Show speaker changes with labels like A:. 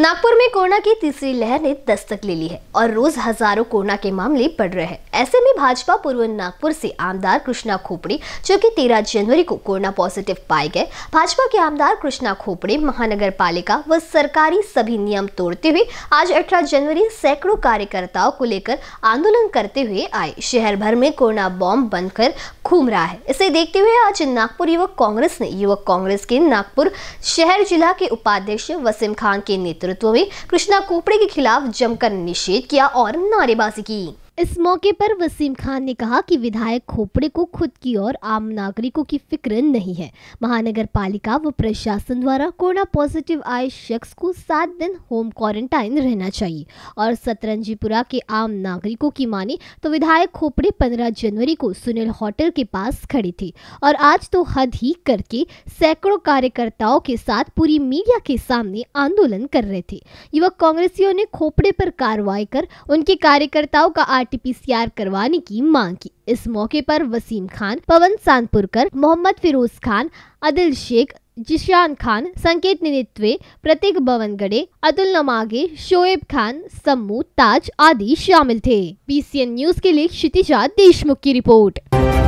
A: नागपुर में कोरोना की तीसरी लहर ने दस्तक ले ली है और रोज हजारों कोरोना के मामले बढ़ रहे हैं ऐसे में भाजपा पूर्व नागपुर से आमदार कृष्णा खोपड़े जो कि 13 जनवरी को कोरोना पॉजिटिव पाए गए भाजपा के आमदार कृष्णा खोपड़े महानगर पालिका व सरकारी सभी नियम तोड़ते हुए आज अठारह जनवरी सैकड़ों कार्यकर्ताओं को लेकर आंदोलन करते हुए आए शहर भर में कोरोना बॉम्ब बनकर घूम रहा है इसे देखते हुए आज नागपुर युवक कांग्रेस ने युवक कांग्रेस के नागपुर शहर जिला के उपाध्यक्ष वसीम खान के नेतृत्व नेतृत्व में कृष्णा कोपड़े के खिलाफ जमकर निषेध किया और नारेबाजी की इस मौके पर वसीम खान ने कहा कि विधायक खोपड़े को खुद की और आम नागरिकों की फिक्र नहीं है महानगर पालिका व प्रशासन द्वारा कोरोना पॉजिटिव आए शख्स को सात दिन होम क्वारंटाइन रहना चाहिए और सतरंजीपुरा के आम नागरिकों की माने तो विधायक खोपड़े पंद्रह जनवरी को सुनील होटल के पास खड़े थे और आज तो हद ही करके सैकड़ों कार्यकर्ताओं के साथ पूरी मीडिया के सामने आंदोलन कर रहे थे युवक कांग्रेसियों ने खोपड़े पर कार्रवाई कर उनके कार्यकर्ताओं का आरटीपीसीआर करवाने की मांग की इस मौके पर वसीम खान पवन सानपुरकर मोहम्मद फिरोज खान अदिल शेख जिशान खान संकेत निनित्वे प्रतीक बवनगड़े अतुल नमागे शोएब खान सम्मू ताज आदि शामिल थे बी न्यूज के लिए क्षितिजा देशमुख की रिपोर्ट